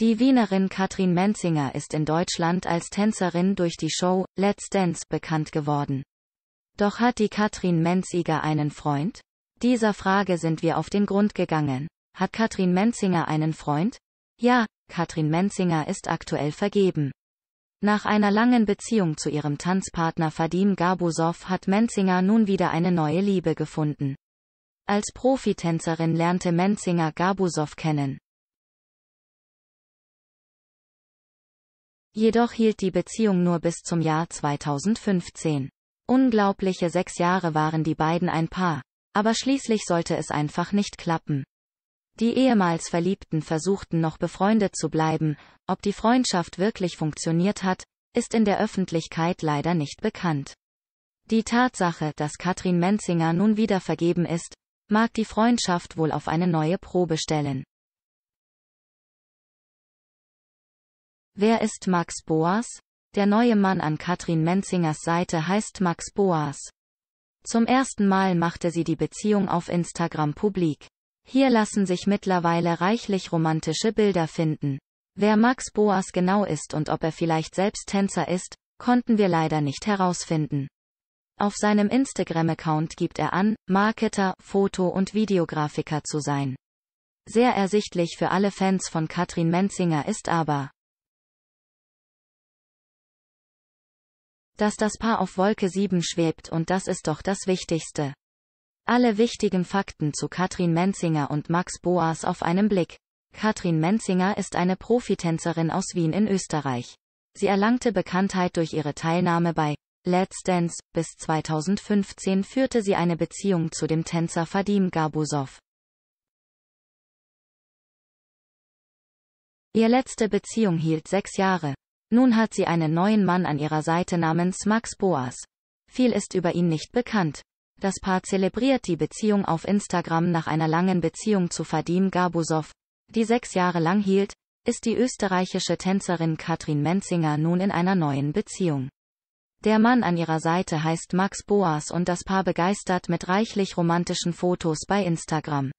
Die Wienerin Katrin Menzinger ist in Deutschland als Tänzerin durch die Show Let's Dance bekannt geworden. Doch hat die Katrin Menziger einen Freund? Dieser Frage sind wir auf den Grund gegangen. Hat Katrin Menzinger einen Freund? Ja, Katrin Menzinger ist aktuell vergeben. Nach einer langen Beziehung zu ihrem Tanzpartner Fadim Gabusov hat Menzinger nun wieder eine neue Liebe gefunden. Als Profitänzerin lernte Menzinger Gabusov kennen. Jedoch hielt die Beziehung nur bis zum Jahr 2015. Unglaubliche sechs Jahre waren die beiden ein Paar, aber schließlich sollte es einfach nicht klappen. Die ehemals Verliebten versuchten noch befreundet zu bleiben, ob die Freundschaft wirklich funktioniert hat, ist in der Öffentlichkeit leider nicht bekannt. Die Tatsache, dass Katrin Menzinger nun wieder vergeben ist, mag die Freundschaft wohl auf eine neue Probe stellen. Wer ist Max Boas? Der neue Mann an Katrin Menzingers Seite heißt Max Boas. Zum ersten Mal machte sie die Beziehung auf Instagram publik. Hier lassen sich mittlerweile reichlich romantische Bilder finden. Wer Max Boas genau ist und ob er vielleicht selbst Tänzer ist, konnten wir leider nicht herausfinden. Auf seinem Instagram-Account gibt er an, Marketer, Foto- und Videografiker zu sein. Sehr ersichtlich für alle Fans von Katrin Menzinger ist aber, dass das Paar auf Wolke 7 schwebt und das ist doch das Wichtigste. Alle wichtigen Fakten zu Katrin Menzinger und Max Boas auf einem Blick. Katrin Menzinger ist eine Profitänzerin aus Wien in Österreich. Sie erlangte Bekanntheit durch ihre Teilnahme bei Let's Dance. Bis 2015 führte sie eine Beziehung zu dem Tänzer Fadim Gabusov. Ihr letzte Beziehung hielt sechs Jahre. Nun hat sie einen neuen Mann an ihrer Seite namens Max Boas. Viel ist über ihn nicht bekannt. Das Paar zelebriert die Beziehung auf Instagram nach einer langen Beziehung zu Fadim Gabusov, die sechs Jahre lang hielt, ist die österreichische Tänzerin Katrin Menzinger nun in einer neuen Beziehung. Der Mann an ihrer Seite heißt Max Boas und das Paar begeistert mit reichlich romantischen Fotos bei Instagram.